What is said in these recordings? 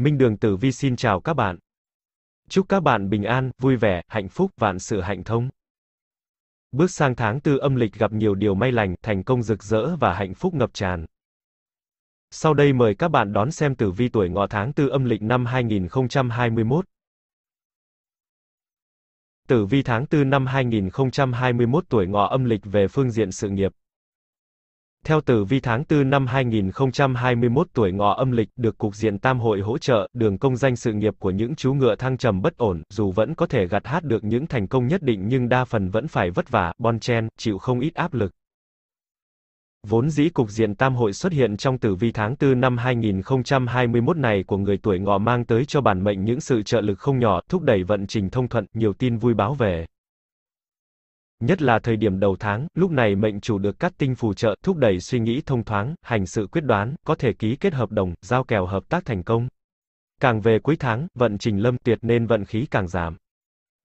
Minh Đường Tử Vi xin chào các bạn. Chúc các bạn bình an, vui vẻ, hạnh phúc, vạn sự hạnh thông. Bước sang tháng tư âm lịch gặp nhiều điều may lành, thành công rực rỡ và hạnh phúc ngập tràn. Sau đây mời các bạn đón xem tử vi tuổi ngọ tháng tư âm lịch năm 2021. Tử vi tháng tư năm 2021 tuổi ngọ âm lịch về phương diện sự nghiệp. Theo tử vi tháng 4 năm 2021 tuổi ngọ âm lịch, được Cục diện Tam hội hỗ trợ, đường công danh sự nghiệp của những chú ngựa thăng trầm bất ổn, dù vẫn có thể gặt hát được những thành công nhất định nhưng đa phần vẫn phải vất vả, bon chen, chịu không ít áp lực. Vốn dĩ cục diện tam hội xuất hiện trong tử vi tháng 4 năm 2021 này của người tuổi ngọ mang tới cho bản mệnh những sự trợ lực không nhỏ, thúc đẩy vận trình thông thuận, nhiều tin vui báo về. Nhất là thời điểm đầu tháng, lúc này mệnh chủ được cắt tinh phù trợ, thúc đẩy suy nghĩ thông thoáng, hành sự quyết đoán, có thể ký kết hợp đồng, giao kèo hợp tác thành công. Càng về cuối tháng, vận trình lâm tuyệt nên vận khí càng giảm.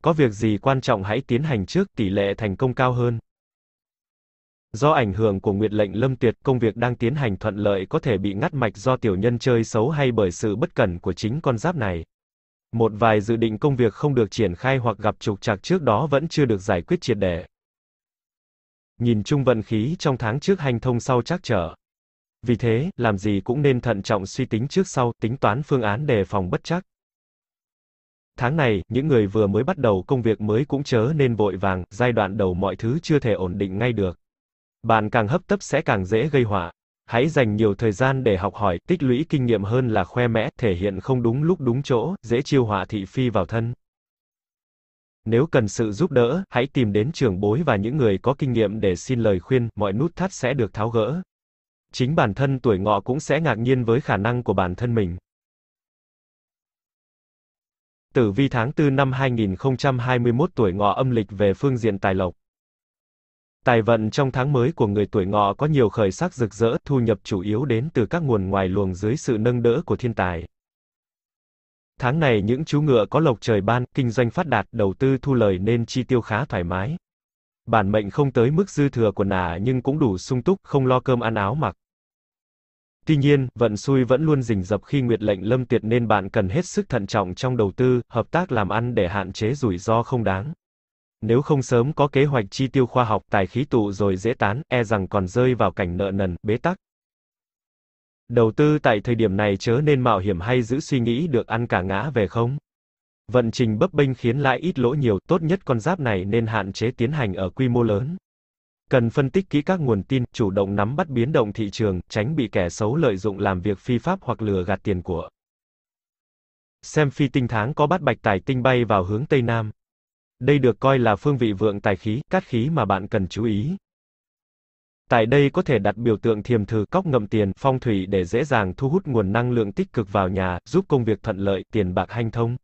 Có việc gì quan trọng hãy tiến hành trước, tỷ lệ thành công cao hơn. Do ảnh hưởng của nguyệt lệnh lâm tuyệt, công việc đang tiến hành thuận lợi có thể bị ngắt mạch do tiểu nhân chơi xấu hay bởi sự bất cẩn của chính con giáp này một vài dự định công việc không được triển khai hoặc gặp trục trặc trước đó vẫn chưa được giải quyết triệt để. Nhìn chung vận khí trong tháng trước hành thông sau chắc trở. Vì thế, làm gì cũng nên thận trọng suy tính trước sau, tính toán phương án đề phòng bất chắc. Tháng này, những người vừa mới bắt đầu công việc mới cũng chớ nên vội vàng, giai đoạn đầu mọi thứ chưa thể ổn định ngay được. Bạn càng hấp tấp sẽ càng dễ gây họa hãy dành nhiều thời gian để học hỏi, tích lũy kinh nghiệm hơn là khoe mẽ, thể hiện không đúng lúc đúng chỗ, dễ chiêu họa thị phi vào thân. Nếu cần sự giúp đỡ, hãy tìm đến trưởng bối và những người có kinh nghiệm để xin lời khuyên, mọi nút thắt sẽ được tháo gỡ. Chính bản thân tuổi ngọ cũng sẽ ngạc nhiên với khả năng của bản thân mình. Tử vi tháng 4 năm 2021 tuổi ngọ âm lịch về phương diện tài lộc. Tài vận trong tháng mới của người tuổi ngọ có nhiều khởi sắc rực rỡ, thu nhập chủ yếu đến từ các nguồn ngoài luồng dưới sự nâng đỡ của thiên tài. Tháng này những chú ngựa có lộc trời ban, kinh doanh phát đạt, đầu tư thu lời nên chi tiêu khá thoải mái. Bản mệnh không tới mức dư thừa của nả nhưng cũng đủ sung túc, không lo cơm ăn áo mặc. Tuy nhiên, vận xui vẫn luôn rình rập khi nguyệt lệnh lâm tiệt nên bạn cần hết sức thận trọng trong đầu tư, hợp tác làm ăn để hạn chế rủi ro không đáng. Nếu không sớm có kế hoạch chi tiêu khoa học, tài khí tụ rồi dễ tán, e rằng còn rơi vào cảnh nợ nần, bế tắc. Đầu tư tại thời điểm này chớ nên mạo hiểm hay giữ suy nghĩ được ăn cả ngã về không. Vận trình bấp bênh khiến lãi ít lỗ nhiều, tốt nhất con giáp này nên hạn chế tiến hành ở quy mô lớn. Cần phân tích kỹ các nguồn tin, chủ động nắm bắt biến động thị trường, tránh bị kẻ xấu lợi dụng làm việc phi pháp hoặc lừa gạt tiền của. Xem phi tinh tháng có bát bạch tài tinh bay vào hướng Tây Nam. Đây được coi là phương vị vượng tài khí, cát khí mà bạn cần chú ý. Tại đây có thể đặt biểu tượng thiềm thử cốc ngậm tiền, phong thủy để dễ dàng thu hút nguồn năng lượng tích cực vào nhà, giúp công việc thuận lợi, tiền bạc hanh thông.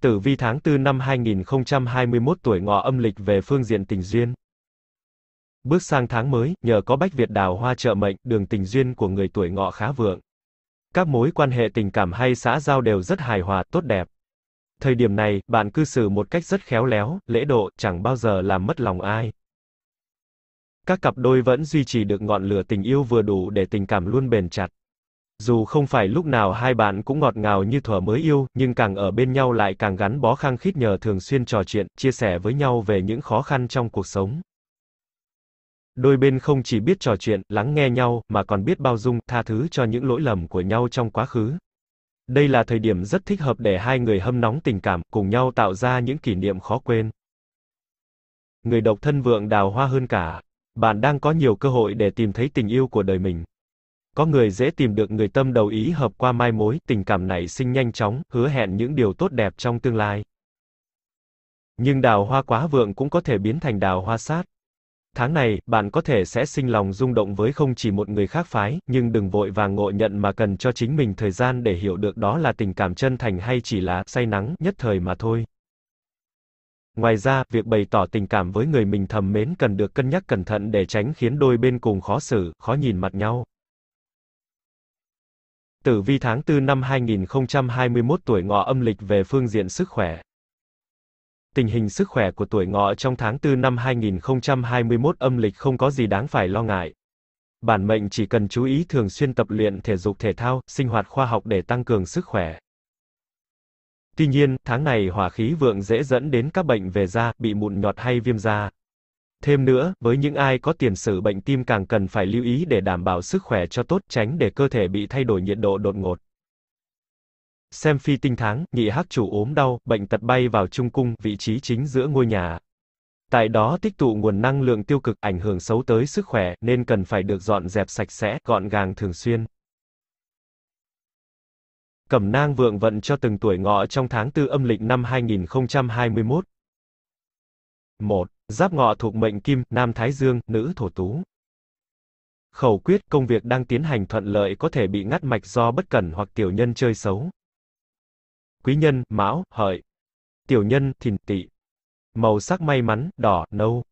Tử vi tháng 4 năm 2021 tuổi ngọ âm lịch về phương diện tình duyên. Bước sang tháng mới, nhờ có bách Việt đào hoa trợ mệnh, đường tình duyên của người tuổi ngọ khá vượng. Các mối quan hệ tình cảm hay xã giao đều rất hài hòa, tốt đẹp. Thời điểm này, bạn cư xử một cách rất khéo léo, lễ độ, chẳng bao giờ làm mất lòng ai. Các cặp đôi vẫn duy trì được ngọn lửa tình yêu vừa đủ để tình cảm luôn bền chặt. Dù không phải lúc nào hai bạn cũng ngọt ngào như thuở mới yêu, nhưng càng ở bên nhau lại càng gắn bó khăng khít nhờ thường xuyên trò chuyện, chia sẻ với nhau về những khó khăn trong cuộc sống. Đôi bên không chỉ biết trò chuyện, lắng nghe nhau, mà còn biết bao dung, tha thứ cho những lỗi lầm của nhau trong quá khứ, đây là thời điểm rất thích hợp để hai người hâm nóng tình cảm, cùng nhau tạo ra những kỷ niệm khó quên. Người độc thân vượng đào hoa hơn cả. Bạn đang có nhiều cơ hội để tìm thấy tình yêu của đời mình. Có người dễ tìm được người tâm đầu ý hợp qua mai mối, tình cảm này sinh nhanh chóng, hứa hẹn những điều tốt đẹp trong tương lai. Nhưng đào hoa quá vượng cũng có thể biến thành đào hoa sát. Tháng này, bạn có thể sẽ sinh lòng rung động với không chỉ một người khác phái, nhưng đừng vội vàng ngộ nhận mà cần cho chính mình thời gian để hiểu được đó là tình cảm chân thành hay chỉ là say nắng nhất thời mà thôi. Ngoài ra, việc bày tỏ tình cảm với người mình thầm mến cần được cân nhắc cẩn thận để tránh khiến đôi bên cùng khó xử, khó nhìn mặt nhau. Tử vi tháng 4 năm 2021 tuổi ngọ âm lịch về phương diện sức khỏe tình hình sức khỏe của tuổi ngọ trong tháng 4 năm 2021 âm lịch không có gì đáng phải lo ngại. Bản mệnh chỉ cần chú ý thường xuyên tập luyện thể dục thể thao, sinh hoạt khoa học để tăng cường sức khỏe. Tuy nhiên, tháng này hỏa khí vượng dễ dẫn đến các bệnh về da, bị mụn nhọt hay viêm da. Thêm nữa, với những ai có tiền sử bệnh tim càng cần phải lưu ý để đảm bảo sức khỏe cho tốt, tránh để cơ thể bị thay đổi nhiệt độ đột ngột. Xem phi tinh tháng, nghị hắc chủ ốm đau, bệnh tật bay vào trung cung, vị trí chính giữa ngôi nhà. Tại đó tích tụ nguồn năng lượng tiêu cực ảnh hưởng xấu tới sức khỏe, nên cần phải được dọn dẹp sạch sẽ, gọn gàng thường xuyên. Cẩm nang vượng vận cho từng tuổi ngọ trong tháng 4 âm lịch năm 2021. 1. Giáp ngọ thuộc mệnh kim, nam thái dương, nữ thổ tú. Khẩu quyết, công việc đang tiến hành thuận lợi có thể bị ngắt mạch do bất cẩn hoặc tiểu nhân chơi xấu quý nhân, mão, hợi. Tiểu nhân, thìn tỵ. Màu sắc may mắn, đỏ, nâu.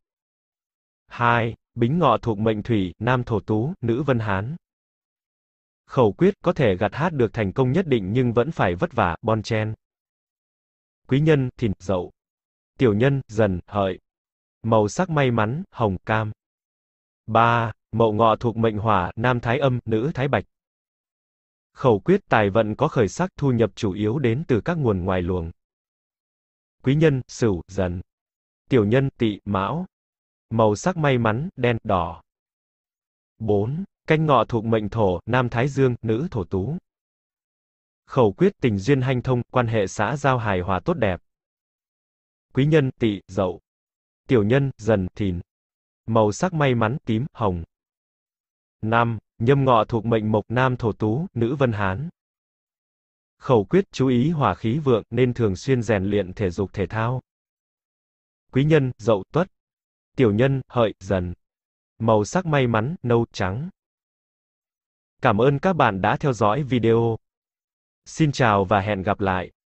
Hai, Bính ngọ thuộc mệnh thủy, nam thổ tú, nữ vân hán. Khẩu quyết có thể gặt hát được thành công nhất định nhưng vẫn phải vất vả, bon chen. Quý nhân, thìn, dậu. Tiểu nhân, dần, hợi. Màu sắc may mắn, hồng, cam. Ba, Mậu ngọ thuộc mệnh hỏa, nam thái âm, nữ thái bạch khẩu quyết tài vận có khởi sắc thu nhập chủ yếu đến từ các nguồn ngoài luồng. Quý nhân, Sửu, Dần. Tiểu nhân, Tỵ, Mão. Màu sắc may mắn, đen, đỏ. 4. Canh ngọ thuộc mệnh thổ, nam thái dương, nữ thổ tú. Khẩu quyết tình duyên hanh thông, quan hệ xã giao hài hòa tốt đẹp. Quý nhân, Tỵ, Dậu. Tiểu nhân, Dần, Thìn. Màu sắc may mắn, tím, hồng. 5. Nhâm ngọ thuộc mệnh mộc nam thổ tú, nữ vân hán. Khẩu quyết chú ý hỏa khí vượng nên thường xuyên rèn luyện thể dục thể thao. Quý nhân, dậu, tuất. Tiểu nhân, hợi, dần. Màu sắc may mắn, nâu, trắng. Cảm ơn các bạn đã theo dõi video. Xin chào và hẹn gặp lại.